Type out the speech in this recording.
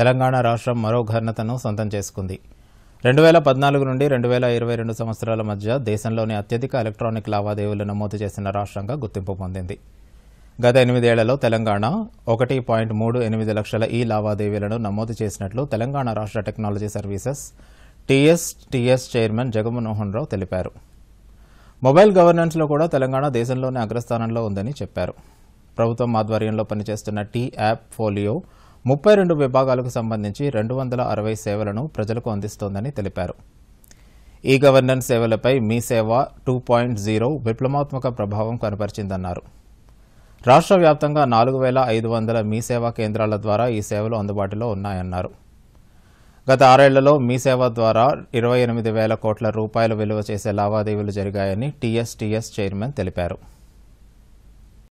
తెలంగాణ రాష్ట్రం మరో ఘనతను సొంతం చేసుకుంది రెండు వేల పద్నాలుగు నుండి రెండు వేల ఇరవై రెండు సంవత్సరాల మధ్య దేశంలోని అత్యధిక ఎలక్ట్రానిక్ లావాదేవీలు నమోదు చేసిన రాష్ట్రంగా గుర్తింపు పొందింది గత ఎనిమిదేళ్లలో తెలంగాణ ఒకటి పాయింట్ మూడు ఎనిమిది లక్షల ఈ లావాదేవీలను నమోదు చేసినట్లు తెలంగాణ రాష్ట్ర technology services TSTS chairman Jaganmohan Rao తెలిపారు మొబైల్ గవర్నెన్స్లో కూడా తెలంగాణ దేశంలోనే అగ్రస్థానంలో ఉందని చెప్పారు ప్రభుత్వం ఆధ్వర్యంలో పనిచేస్తున్న టీ యాప్ ఫోలియో ముప్పై రెండు విభాగాలకు సంబంధించి రెండు వందల అరవై సేవలను ప్రజలకు అందిస్తోందని తెలిపారు ఈ గవర్నెన్స్ సేవలపై మీ సేవ టూ పాయింట్ జీరో విప్లవాత్మక ప్రభావం కనపరిచిందన్నారు రాష్ట్ర వ్యాప్తంగా నాలుగు వేల ఐదు వందల మీ సేవా కేంద్రాల ద్వారా ఈ సేవలు అందుబాటులో ఉన్నాయన్నారు గత ఆరేళ్లలో మీ సేవ ద్వారా ఇరవై ఎనిమిది వేల కోట్ల రూపాయల విలువ చేసే లావాదేవీలు జరిగాయని టీఎస్టీఎస్ చైర్మన్ తెలిపారు